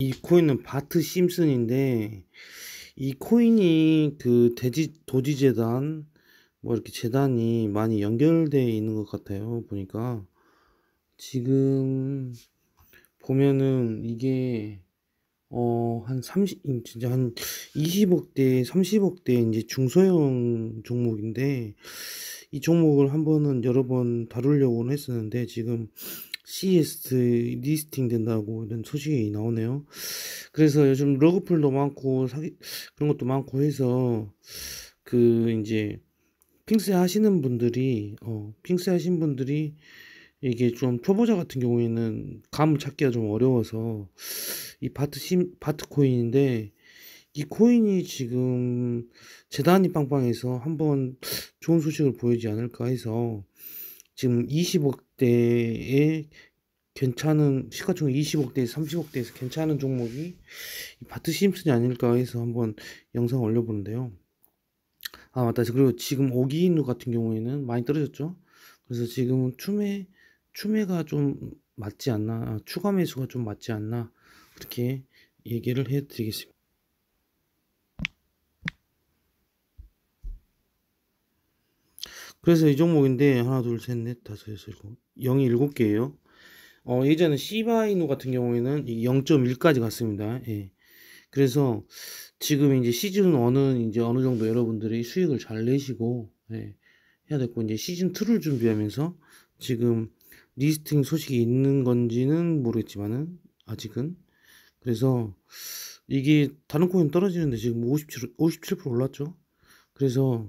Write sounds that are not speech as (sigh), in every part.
이 코인은 바트 심슨인데 이 코인이 그 대지 도지재단 뭐 이렇게 재단이 많이 연결되어 있는 것 같아요 보니까 지금 보면은 이게 어 한 30, 진짜 한 20억대, 30억대 이제 중소형 종목인데 이 종목을 한 번은 여러 번 다루려고는 했었는데 지금 CS 리스팅 된다고 이런 소식이 나오네요. 그래서 요즘 러그풀도 많고 사기 그런 것도 많고 해서 그 이제 핑스 하시는 분들이 어 핑스 하신 분들이 이게 좀 초보자 같은 경우에는 감 찾기가 좀 어려워서 이 바트 심 바트 코인인데 이 코인이 지금 재단이 빵빵해서 한번 좋은 소식을 보이지 않을까 해서 지금 20억 때에 괜찮은 시가총 2 0억대 30억대에서 괜찮은 종목이 바트 심슨이 아닐까 해서 한번 영상 올려보는데요. 아 맞다. 그리고 지금 오기인우 같은 경우에는 많이 떨어졌죠. 그래서 지금은 추매 추매가 좀 맞지 않나 아, 추가 매수가 좀 맞지 않나 그렇게 얘기를 해드리겠습니다. 그래서 이 종목인데 하나 둘 셋 넷 다섯 여섯 일곱 0이 일곱 개예요 어, 예전에 시바이누 같은 경우에는 0.1까지 갔습니다 예. 그래서 지금 이제 시즌 1은 이제 어느 정도 여러분들이 수익을 잘 내시고 예, 해야 됐고 이제 시즌 2를 준비하면서 지금 리스팅 소식이 있는 건지는 모르겠지만은 아직은 그래서 이게 다른 코인 떨어지는데 지금 57, 57% 올랐죠 그래서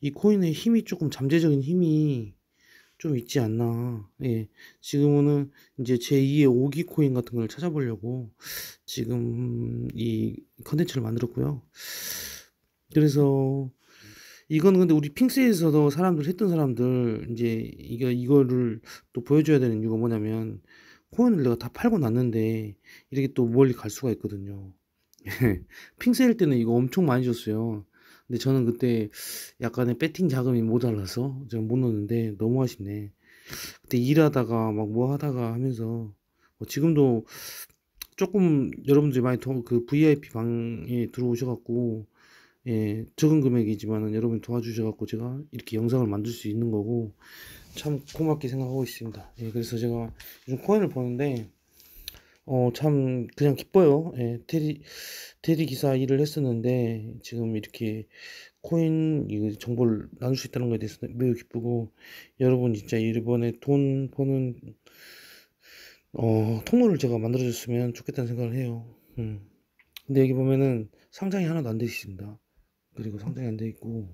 이 코인의 힘이 조금 잠재적인 힘이 좀 있지 않나. 예. 지금은 이제 제2의 5기 코인 같은 걸 찾아보려고 지금 이 컨텐츠를 만들었고요. 그래서 이건 근데 우리 핑스에서도 사람들 했던 사람들 이제 이거 이거를 또 보여줘야 되는 이유가 뭐냐면 코인을 내가 다 팔고 났는데 이렇게 또 멀리 갈 수가 있거든요. (laughs) 핑스일 때는 이거 엄청 많이 줬어요. 근데 저는 그때 약간의 배팅 자금이 모자라서 제가 못 넣었는데 너무 아쉽네. 그때 일하다가 막 뭐 하다가 하면서 뭐 지금도 조금 여러분들이 많이 더그 VIP 방에 들어오셔갖고 예, 적은 금액이지만은 여러분이 도와주셔갖고 제가 이렇게 영상을 만들 수 있는 거고 참 고맙게 생각하고 있습니다. 예, 그래서 제가 요즘 코인을 보는데 어, 참, 그냥 기뻐요. 예, 테디, 테디 기사 일을 했었는데, 지금 이렇게 코인 정보를 나눌 수 있다는 거에 대해서 매우 기쁘고, 여러분 진짜 이번에 돈 버는, 어, 통로를 제가 만들어줬으면 좋겠다는 생각을 해요. 음. 근데 여기 보면은 상장이 하나도 안돼 있습니다. 그리고 상장이 안 돼 있고,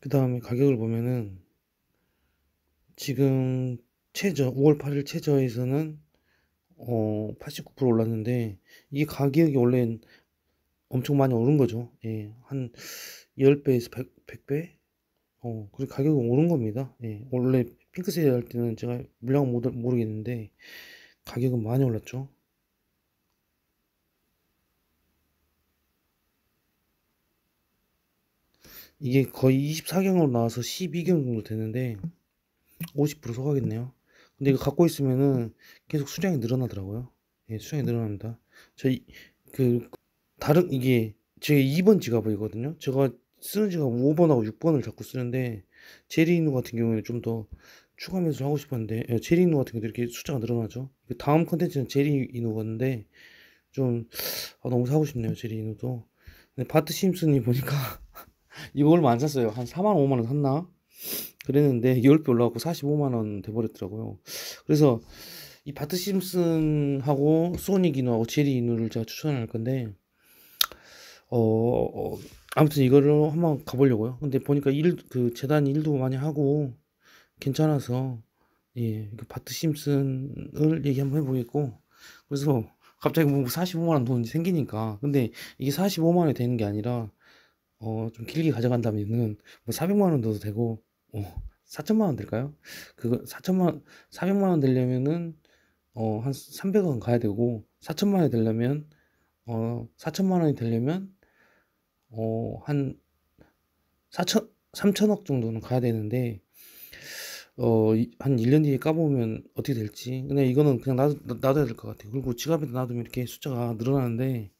그 다음에 가격을 보면은, 지금 최저 5월 8일 최저에서는 어, 89% 올랐는데 이 가격이 원래 엄청 많이 오른 거죠. 예, 한 10배에서 100, 배 어, 그리고 가격이 오른 겁니다. 예, 원래 핑크 색일할 때는 제가 물량은 못, 모르겠는데 가격은 많이 올랐죠. 이게 거의 24경으로 나와서 12경 정도 되는데 50% 소각했네요 근데 이거 갖고 있으면은 계속 수량이 늘어나더라고요 예, 수량이 늘어납니다 저희 그 다른 이게 제 2번 지갑이거든요 제가 쓰는 지갑 5번하고 6번을 자꾸 쓰는데 제리누 같은 경우에는 좀 더 추가 매수를 하고 싶었는데 예, 제리누 같은 경우도 이렇게 숫자가 늘어나죠 그 다음 컨텐츠는 제리누였는데 좀 아, 너무 사고 싶네요 제리누도 근데 바트 심슨이 보니까 (laughs) 이거 얼마 안 샀어요 한 4만 5만원 샀나? 그랬는데 1 0표 올라가고 45만원 돼버렸더라고요. 그래서 이 바트 심슨하고 소닉 이누하고 제리 인우를 제가 추천할 건데 어, 어 아무튼 이거를 한번 가보려고요. 근데 보니까 일 그 재단 일도 많이 하고 괜찮아서 예 바트 심슨을 얘기 한번 해보겠고 그래서 갑자기 뭐 45만 원 돈이 생기니까 근데 이게 45만 원이 되는 게 아니라 어, 좀 길게 가져간다면은 뭐 400만 원 넣어도 되고 어, 4천만 원 될까요? 그거 4천만 400만 원 되려면은 어, 한 300원 가야 되고 4천만 원이 되려면 어, 4천만 원이 되려면 어, 한 4천 3천억 정도는 가야 되는데 어, 한 1년 뒤에 까보면 어떻게 될지. 근데 이거는 그냥 놔둬, 놔둬야 될 것 같아요. 그리고 지갑에 놔두면 이렇게 숫자가 늘어나는데,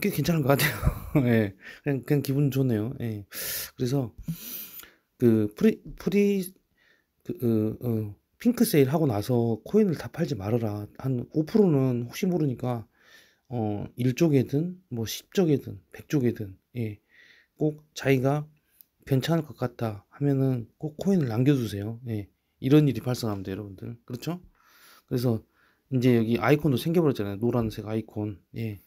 꽤 괜찮은 것 같아요. (laughs) 예. 그냥, 그냥 기분 좋네요. 예. 그래서, 그, 프리, 프리, 그, 어, 어, 핑크 세일 하고 나서 코인을 다 팔지 말아라. 한 5%는 혹시 모르니까, 어, 1쪽에든뭐1 0쪽에든1 0 0쪽에든 예. 꼭 자기가 괜찮을 것 같다 하면은 꼭 코인을 남겨두세요. 예. 이런 일이 발생합니다, 여러분들. 그렇죠? 그래서 이제 여기 아이콘도 생겨버렸잖아요. 노란색 아이콘. 예.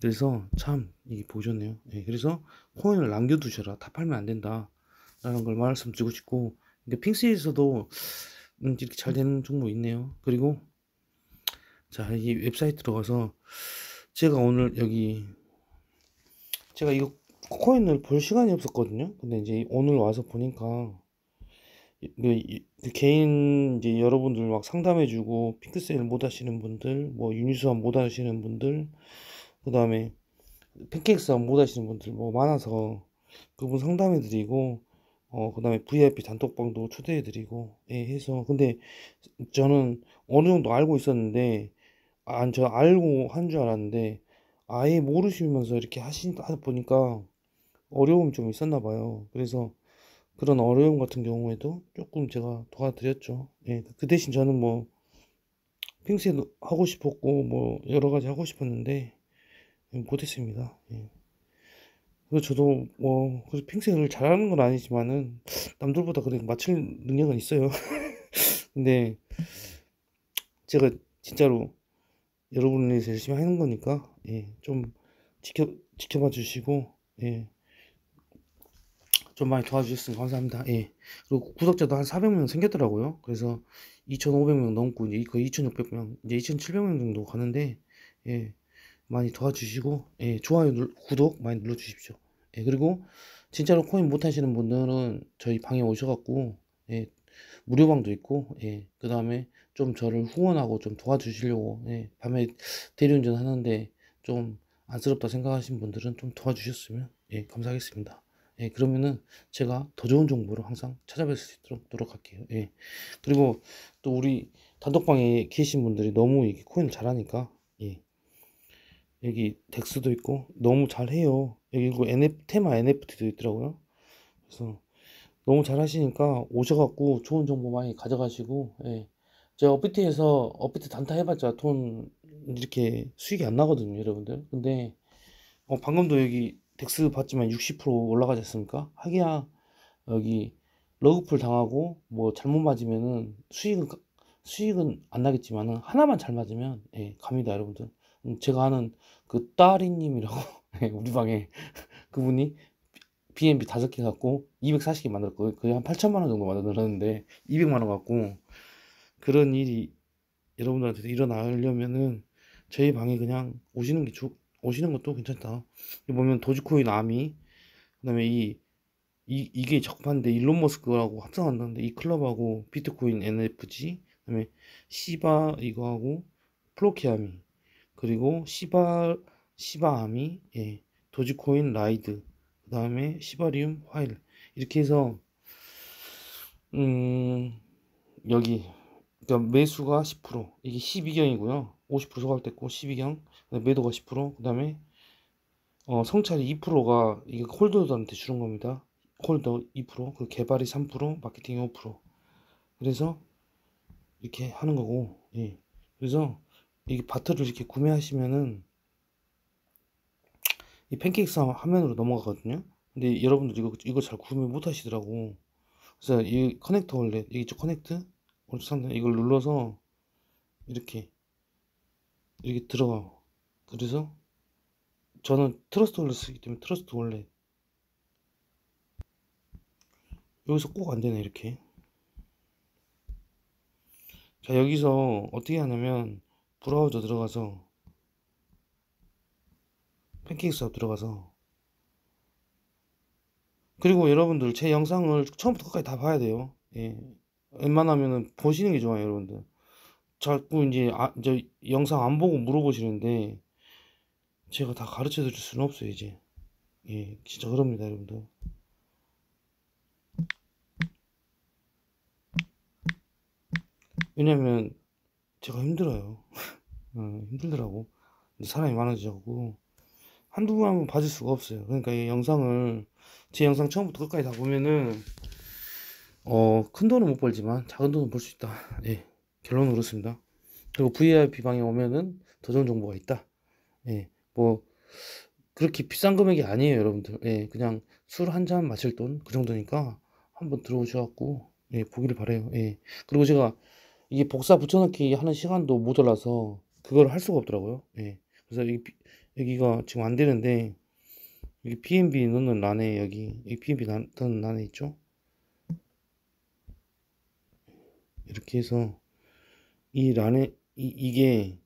그래서 참 이게 보셨네요. 예, 그래서 코인을 남겨두셔라. 다 팔면 안 된다. 라는 걸 말씀드리고 싶고 그러니까 핑스에서도 음, 이렇게 잘 되는 종목 있네요. 그리고 자 이 웹사이트 들어가서 제가 오늘 여기 제가 이거 코인을 볼 시간이 없었거든요. 근데 이제 오늘 와서 보니까 그, 그 개인 이제 여러분들 막 상담해주고 핑크셀 못 하시는 분들 뭐 유니수업 못 하시는 분들 그 다음에 팬케이크 사업 못 하시는 분들 뭐 많아서 그분 상담해 드리고 어, 그 다음에 VIP 단톡방도 초대해 드리고 예, 해서 근데 저는 어느 정도 알고 있었는데 안, 아, 저 알고 한 줄 알았는데 아예 모르시면서 이렇게 하시다 보니까 어려움이 좀 있었나 봐요. 그래서 그런 어려움 같은 경우에도 조금 제가 도와드렸죠. 예, 그, 그 대신 저는 뭐핑스 하고 싶었고 뭐 여러 가지 하고 싶었는데 못했습니다. 음, 예. 그래서 저도 뭐 그래서 평생을 잘하는 건 아니지만은 남들보다 그래도 맞출 능력은 있어요. (laughs) 근데 제가 진짜로 여러분을 위해서 열심히 하는 거니까 예, 좀 지켜 지켜봐 주시고 예. 좀 많이 도와주셨으면 감사합니다. 예. 그리고 구독자도 한 400명 생겼더라고요. 그래서 2,500명 넘고 이제 거의 2,600명, 이제 2,700명 정도 가는데 예. 많이 도와주시고 예, 좋아요, 눌, 구독 많이 눌러주십시오. 예, 그리고 진짜로 코인 못하시는 분들은 저희 방에 오셔갖고 예, 무료방도 있고 예, 그 다음에 좀 저를 후원하고 좀 도와주시려고 예, 밤에 대리운전 하는데 좀 안쓰럽다 생각하신 분들은 좀 도와주셨으면 예, 감사하겠습니다. 예, 그러면은 제가 더 좋은 정보를 항상 찾아뵐 수 있도록 노력할게요. 예. 그리고 또 우리 단독방에 계신 분들이 너무 코인을 잘하니까 예. 여기 덱스도 있고 너무 잘해요. 여기 그 NF, 테마 NFT도 있더라고요. 그래서 너무 잘하시니까 오셔갖고 좋은 정보 많이 가져가시고 예. 제가 업비트에서 업비트 단타 해봤자 돈 이렇게 수익이 안 나거든요 여러분들 근데 어, 방금도 여기 덱스 봤지만 60% 올라가지 않습니까 하기야 여기 러그풀 당하고 뭐 잘못 맞으면은 수익은 수익은 안 나겠지만은 하나만 잘 맞으면 예, 갑니다 여러분들 음, 제가 아는 그딸리님이라고 (laughs) 네, 우리 방에 그분이 B&B 다섯 개 갖고 240개 만들었고 그게 한 8천만 원 정도 만들었는데 200만 원 갖고 그런 일이 여러분들한테 일어나려면은 저희 방에 그냥 오시는 게 좋, 오시는 것도 괜찮다. 보면 도지코인 아미, 그 다음에 이, 이, 이게 적반데 일론 머스크라고 합성한다는데 이 클럽하고 비트코인 NFT, 그 다음에 시바 이거하고 플로키아미, 그리고 시바 시바아미, 예, 도지코인 라이드, 그 다음에 시바리움 화일 이렇게 해서 음 여기 그러니까 매수가 10% 이게 12경이고요. 50% 소각됐고 12경, 매도가 10%, 그 다음에 어, 성찰이 2%가 이게 홀더들한테 주는 겁니다. 홀더 2%, 그 개발이 3%, 마케팅이 5%. 그래서 이렇게 하는 거고, 예. 그래서 이게 바트를 이렇게 구매하시면은 이 팬케이크 화면으로 넘어가거든요. 근데 여러분들 이거 이거 잘 구매 못 하시더라고. 그래서 이 커넥터 원래 이게 죠 커넥트 오른쪽 상단 이걸 눌러서 이렇게 이렇게 들어가. 그래서 저는 트러스트 원래 쓰기 때문에 트러스트 원래 여기서 꼭 안 되네 이렇게. 자 여기서 어떻게 하냐면 브라우저 들어가서 팬케이크 수업 들어가서 그리고 여러분들 제 영상을 처음부터 끝까지 다 봐야 돼요. 예. 웬만하면은 보시는 게 좋아요, 여러분들. 자꾸 이제 아, 이제 영상 안 보고 물어보시는데 제가 다 가르쳐 드릴 수는 없어요, 이제. 예, 진짜 그럽니다, 여러분들. 왜냐면 제가 힘들어요. (laughs) 어, 힘들더라고. 사람이 많아지고 한두 분한번 봐줄 수가 없어요. 그러니까 이 영상을 제 영상 처음부터 끝까지 다 보면은 어, 큰 돈은 못 벌지만 작은 돈은 벌 수 있다. 예. 결론은 그렇습니다. 그리고 VIP 방에 오면은 더 좋은 정보가 있다. 예. 뭐 그렇게 비싼 금액이 아니에요, 여러분들. 예. 그냥 술 한 잔 마실 돈 그 정도니까 한번 들어오셔 갖고 예, 보기를 바래요. 예. 그리고 제가 이게 복사 붙여넣기 하는 시간도 모자라서 그걸 할 수가 없더라고요. 예. 그래서 여기, 여기가 지금 안 되는데 여기 PNB 넣는 란에 여기 이 PNB 넣는 란에 있죠? 이렇게 해서 이 란에 이, 이게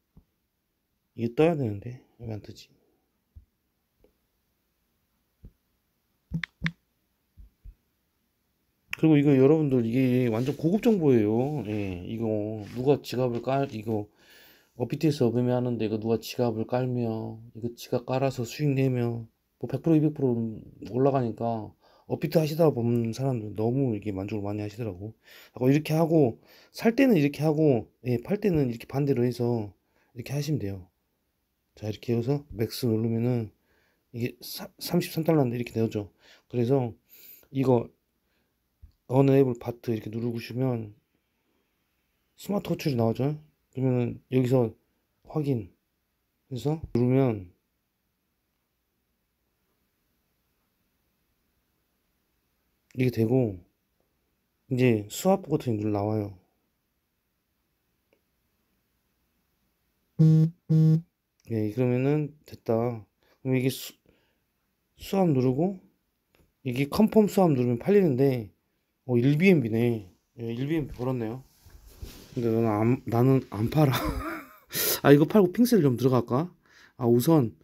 이게 떠야 되는데 왜 안 뜨지? 그리고 이거 여러분들 이게 완전 고급 정보예요. 예, 이거 누가 지갑을 깔 이거 어, b 트에서음매 하는데 이거 누가 지갑을 깔며 이거 지갑 깔아서 수익 내면뭐100% 200% 올라가니까 업비트 하시다 보면 사람들 너무 이게 만족을 많이 하시더라고. 이렇게 하고 살 때는 이렇게 하고 예, 팔 때는 이렇게 반대로 해서 이렇게 하시면 돼요. 자 이렇게 해서 맥스 누르면은 이게 33달러인데 이렇게 되어죠. 그래서 이거 어네이블 파트 이렇게 누르시면 스마트 호출이 나오죠 그러면은 여기서 확인 해서 누르면 이게 되고 이제 수압 버튼이 눌러 나와요 네 그러면은 됐다 그럼 이게 수, 수압 누르고 이게 컨펌 수압 누르면 팔리는데 어, 1BNB네. 예, 1BNB 벌었네요. 근데 나는 안, 나는 안 팔아. (laughs) 아, 이거 팔고 핑셀 좀 들어갈까? 아, 우선,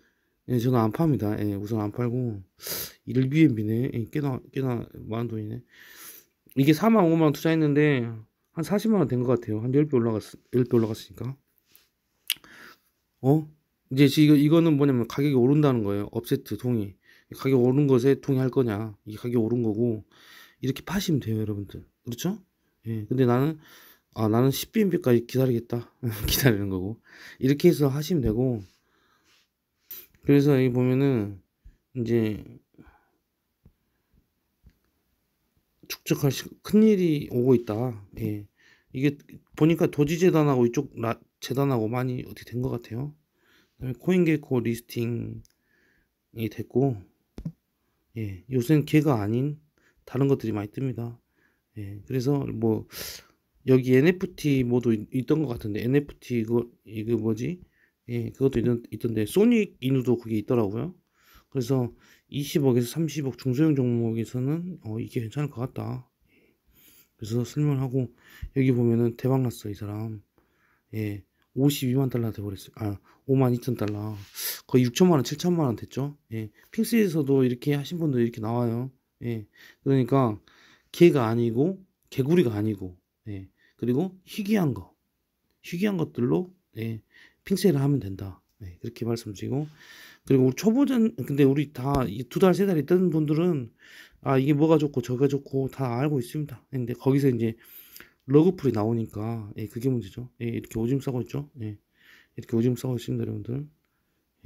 예, 저는 안 팝니다. 예, 우선 안 팔고. 1BNB네. 예, 꽤나, 꽤나 많은 돈이네. 이게 4만 5만원 투자했는데, 한 40만원 된 것 같아요. 한 10배 올라갔, 10배 올라갔으니까. 어? 이제 지금 이거는 뭐냐면 가격이 오른다는 거예요. 업세트 통이. 가격 오른 것에 통이 할 거냐. 이게 가격 오른 거고. 이렇게 파시면 돼요 여러분들 그렇죠? 예 근데 나는 아 나는 10BMP까지 기다리겠다 (laughs) 기다리는 거고 이렇게 해서 하시면 되고 그래서 여기 보면은 이제 축적할 큰일이 오고 있다 예 이게 보니까 도지재단하고 이쪽 라, 재단하고 많이 어떻게 된 것 같아요 그다음에 코인게코 리스팅이 됐고 예 요새는 개가 아닌 다른 것들이 많이 뜹니다. 예, 그래서 뭐 여기 NFT 모두 있던 것 같은데 NFT 이거 이거 뭐지? 예, 그것도 있던, 데 소닉 인우도 그게 있더라고요. 그래서 20억에서 30억 중소형 종목에서는 어, 이게 괜찮을 것 같다. 그래서 설명하고 여기 보면은 대박 났어 이 사람. 예, 52만 달러 돼버렸어요. 아, 5만 2천 달러. 거의 6천만 원, 7천만 원 됐죠. 예, 핑스에서도 이렇게 하신 분도 이렇게 나와요. 예. 그러니까 개가 아니고 개구리가 아니고 예. 그리고 희귀한 거 희귀한 것들로 예. 핑셀을 하면 된다. 예. 그렇게 말씀드리고 그리고 우리 초보자 근데 우리 다 두 달 세 달 있던 분들은 아 이게 뭐가 좋고 저가 좋고 다 알고 있습니다. 근데 거기서 이제 러그풀이 나오니까 예, 그게 문제죠. 예, 이렇게 오줌 싸고 있죠. 예, 이렇게 오줌 싸고 있습니다, 여러분들.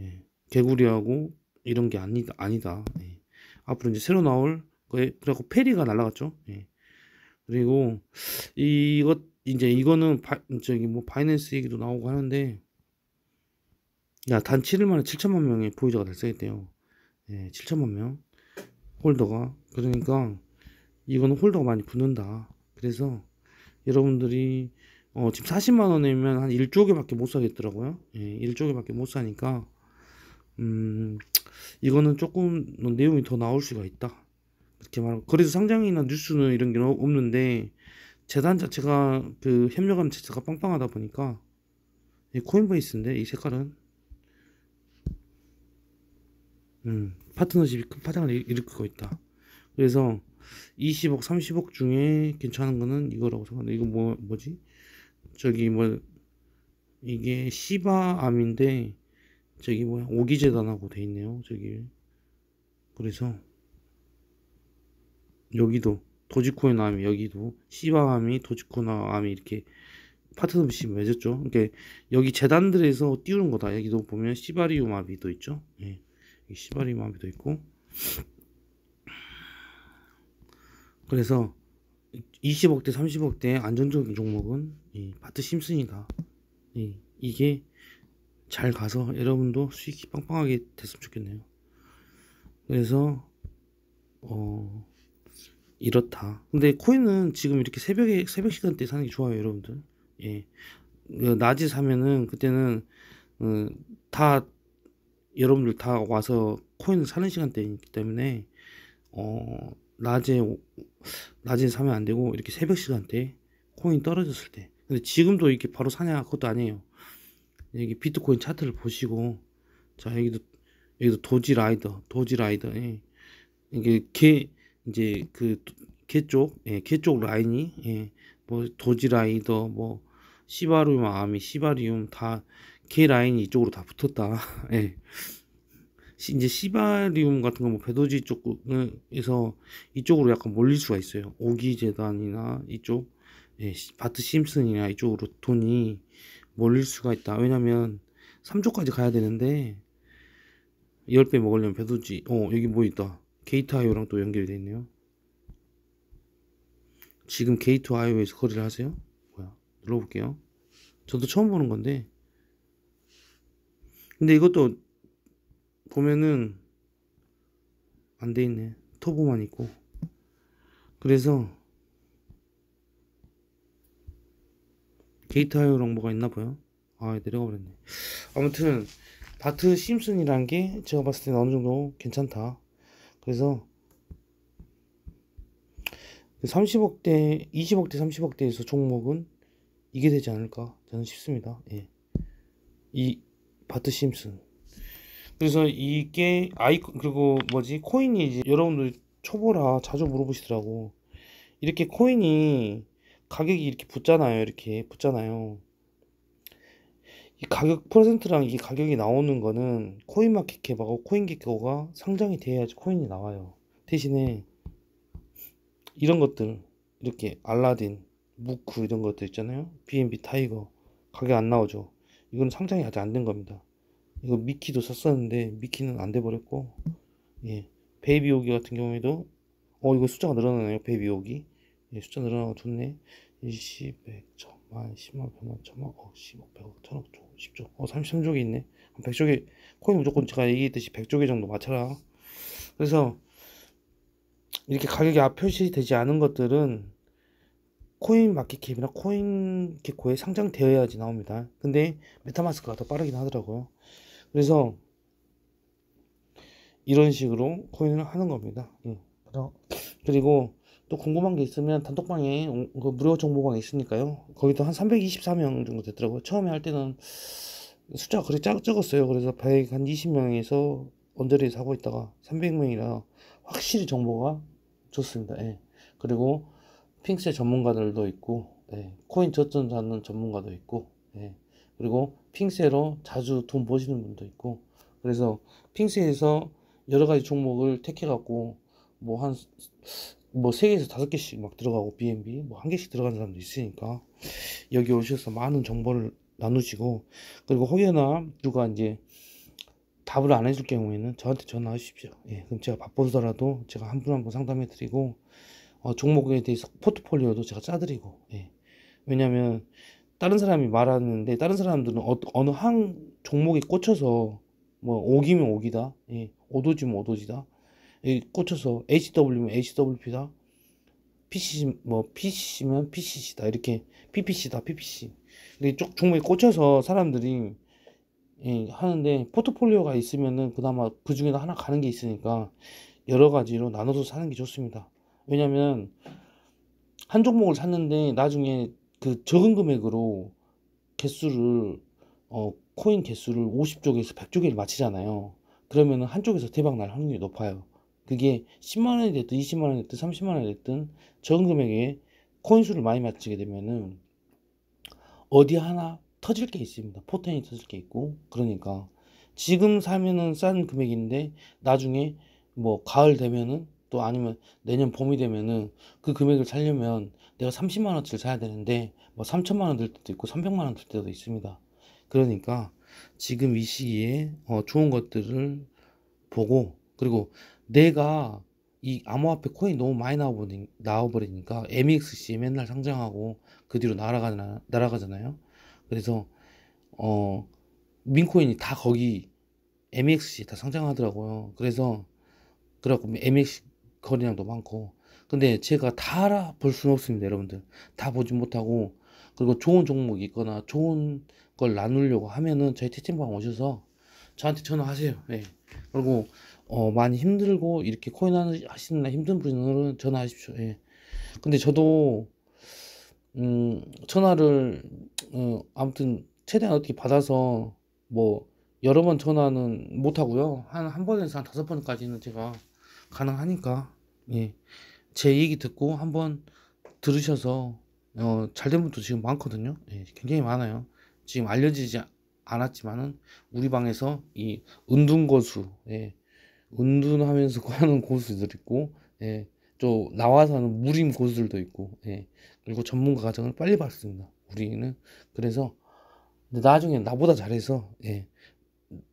예, 개구리하고 이런 게 아니다, 아니다. 예. 앞으로 이제 새로 나올 거에 그래갖고 페리가 날라갔죠. 예. 그리고 이것 이제 이거는 바, 저기 뭐 바이낸스 얘기도 나오고 하는데 야단 7일 만에 7천만 명의 보유자가 달성했대요. 예, 7천만 명 홀더가 그러니까 이거는 홀더가 많이 붙는다. 그래서 여러분들이 어, 지금 40만 원이면 한 1조개밖에 못 사겠더라고요. 예, 1조개밖에 못 사니까 음, 이거는 조금 뭐 내용이 더 나올 수가 있다. 그렇게 말하고 그래서 상장이나 뉴스는 이런 게 없는데 재단 자체가 그 협력하는 자체가 빵빵하다 보니까 코인베이스인데 이 색깔은 음, 파트너십이 큰 파장을 일으키고 있다. 그래서 20억, 30억 중에 괜찮은 거는 이거라고 생각합니다 이거 뭐 뭐지? 저기 뭐 이게 시바암인데 저기 뭐야 오기재단하고 돼 있네요 저기 그래서 여기도 도지코의 나이 여기도 시바암이도지코나암이 이렇게 파트너십 맺었죠. 그러니까 여기 재단들에서 띄우는 거다. 여기도 보면 시바리움 아비도 있죠. 예. 시바리움 아비도 있고. 그래서 20억대, 30억대 안전적인 종목은 예, 바트 심슨이다. 예, 이게 잘 가서 여러분도 수익이 빵빵하게 됐으면 좋겠네요. 그래서 어 이렇다. 근데 코인은 지금 이렇게 새벽에 새벽 시간대 에 사는 게 좋아요, 여러분들. 예. 그 낮에 사면은 그때는 음, 다 여러분들 다 와서 코인을 사는 시간대이기 때문에 어 낮에 낮에 사면 안 되고 이렇게 새벽 시간대 에 코인 떨어졌을 때 근데 지금도 이렇게 바로 사냐 그것도 아니에요 여기 비트코인 차트를 보시고 자 여기도 여기도 도지 라이더 도지 라이더 예. 이게 개 이제 그 개쪽 예, 개쪽 라인이 예, 뭐 도지 라이더 뭐 시바리움 아미 시바리움 다 개 라인이 이쪽으로 다 붙었다 (laughs) 예. 이제 시바리움 같은 거뭐 배도지 쪽에서 이쪽으로 약간 몰릴 수가 있어요 오기 재단이나 이쪽 예, 바트 심슨이나 이쪽으로 돈이 몰릴 수가 있다. 왜냐면 3조까지 가야 되는데 10배 먹으려면 배도지. 어, 여기 뭐 있다. 게이트 아이오랑또 연결이 돼 있네요. 지금 게이트 아이오에서거리를 하세요? 뭐야? 눌러볼게요. 저도 처음 보는 건데. 근데 이것도 보면은 안 돼 있네. 터보만 있고. 그래서 데이터 하이어랑 뭐가 있나 봐요 아 내려가 버렸네 아무튼 바트 심슨이란 게 제가 봤을 때는 어느 정도 괜찮다 그래서 30억대 20억대 30억대에서 종목은 이게 되지 않을까 저는 싶습니다 예. 이 바트 심슨 그래서 이게 아이 콘 그리고 뭐지 코인이 이제 여러분들 초보라 자주 물어보시더라고 이렇게 코인이 가격이 이렇게 붙잖아요. 이렇게 붙잖아요. 이 가격 퍼센트랑 이 가격이 나오는 거는 코인마켓 개발하고 코인기코가 상장이 돼야지 코인이 나와요. 대신에 이런 것들 이렇게 알라딘, 무크 이런 것들 있잖아요. BNB 타이거 가격 안 나오죠. 이건 상장이 아직 안 된 겁니다. 이거 미키도 샀었는데 미키는 안 돼 버렸고 예. 베이비 오기 같은 경우에도 어 이거 숫자가 늘어나네요. 베이비 오기. 예, 숫자 늘어나고 좋네. 20, 100, 1000, 만, 10만, 100만, 1000만, 억, 10억, 100억, 1000억, 10조, 어, 33조개 있네. 100조개, 코인 무조건 제가 얘기했듯이 100조개 정도 맞춰라. 그래서 이렇게 가격이 앞 표시되지 않은 것들은 코인 마켓캡이나 코인 개코에 상장되어야지 나옵니다. 근데 메타마스크가 더 빠르긴 하더라고요. 그래서 이런 식으로 코인을 하는 겁니다. 예. 그리고 또 궁금한 게 있으면 단톡방에 그 무료 정보방 있으니까요. 거기도 한 324명 정도 됐더라고요. 처음에 할 때는 숫자가 그렇게 작, 적었어요. 그래서 100, 한 20명에서 언저리 사고 있다가 300명이라 확실히 정보가 좋습니다. 예. 그리고 핑세 전문가들도 있고, 예. 코인 저점 잡는 전문가도 있고, 예. 그리고 핑세로 자주 돈 버시는 분도 있고, 그래서 핑세에서 여러 가지 종목을 택해갖고, 뭐한 뭐세개에서 다섯 개씩막 들어가고 B&B 뭐 한 개씩 들어가는 사람도 있으니까 여기 오셔서 많은 정보를 나누시고 그리고 혹여나 누가 이제 답을 안 해줄 경우에는 저한테 전화하십시오. 예, 그럼 제가 바빠서라도 제가 한 분 한 분 상담해 드리고 어, 종목에 대해서 포트폴리오도 제가 짜드리고 예. 왜냐하면 다른 사람이 말하는데 다른 사람들은 어, 어, 느한 종목에 꽂혀서 뭐 오기면 오기다 예, 오도지면 오도지다 꽂혀서 HW면 HWP다. p c 뭐 PCC면 PCC다. 이렇게 PPC다. PPC. 근데 쪽 종목에 꽂혀서 사람들이 예, 하는데 포트폴리오가 있으면은 그나마 그 중에도 하나 가는 게 있으니까 여러 가지로 나눠서 사는 게 좋습니다. 왜냐면 한 종목을 샀는데 나중에 그 적은 금액으로 개수를 어 코인 개수를 50쪽에서 100쪽에 맞히잖아요. 그러면 한쪽에서 대박 날 확률이 높아요. 그게 10만 원이 됐든 20만 원이 됐든 30만 원이 됐든 적은 금액에 코인 수를 많이 맞추게 되면은 어디 하나 터질 게 있습니다. 포텐이 터질 게 있고 그러니까 지금 사면은 싼 금액인데 나중에 뭐 가을 되면은 또 아니면 내년 봄이 되면은 그 금액을 살려면 내가 30만 원치를 어 사야 되는데 뭐 3천만 원 들 때도 있고 300만 원 들 때도 있습니다. 그러니까 지금 이 시기에 어 좋은 것들을 보고 그리고 내가 이 암호화폐 코인 너무 많이 나와버리, 니까 MEXC 맨날 상장하고 그 뒤로 날아가 날아가잖아요. 그래서 어 민코인이 다 거기 MEXC 다 상장하더라고요. 그래서 그래갖고 MEXC 거래량도 많고 근데 제가 다 알아볼 수는 없습니다 여러분들 다 보지 못하고 그리고 좋은 종목이 있거나 좋은 걸 나누려고 하면은 저희 채팅방 오셔서 저한테 전화하세요 예. 그리고 어, 많이 힘들고 이렇게 코인 하시는 힘든 분들은 전화하십시오. 예. 근데 저도 음, 전화를 어, 아무튼 최대한 어떻게 받아서 뭐 여러 번 전화는 못 하고요. 한 한 번에서 한 다섯 번까지는 제가 가능하니까 예. 제 얘기 듣고 한번 들으셔서 어, 잘 된 분도 지금 많거든요. 예, 굉장히 많아요. 지금 알려지지 않았지만은 우리 방에서 이 은둔거수 예, 은둔하면서 (laughs) 하는 고수들 있고 예, 또 나와서 하는 무림 고수들도 있고 예, 그리고 전문가 과정을 빨리 받습니다 우리는 그래서 나중에 나보다 잘해서 예,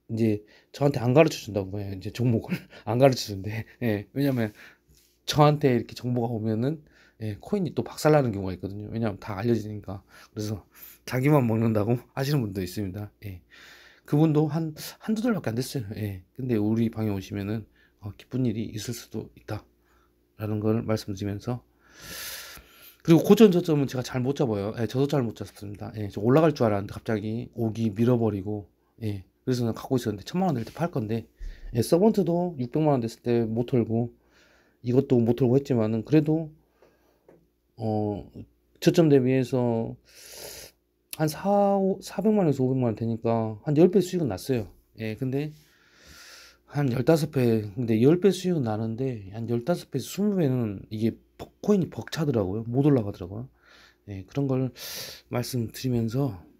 이제 저한테 안 가르쳐 준다고 해요 이제 종목을 (laughs) 안 가르쳐 준대 예, 왜냐면 저한테 이렇게 정보가 오면은 예, 코인이 또 박살나는 경우가 있거든요 왜냐면 다 알려지니까 그래서 자기만 먹는다고 (laughs) 하시는 분도 있습니다 예. 그분도 한, 한두 달밖에 안 됐어요. 예. 근데 우리 방에 오시면은, 어, 기쁜 일이 있을 수도 있다. 라는 걸 말씀드리면서. 그리고 고전 그 저점은 제가 잘 못 잡아요. 예, 저도 잘 못 잡습니다. 예, 저 올라갈 줄 알았는데 갑자기 오기 밀어버리고, 예. 그래서 는 갖고 있었는데 천만 원 될 때 팔 건데, 예, 서번트도 600만 원 됐을 때 못 털고, 이것도 못 털고 했지만은 그래도, 어, 저점 대비해서 한 4, 400만 에서 500만 되니까 한 10배 수익은 났어요. 예, 근데 한 15배, 근데 10배 수익은 나는데 한 15배, 20배는 이게 코인이 벅차더라고요. 못 올라가더라고요. 예, 그런 걸 말씀드리면서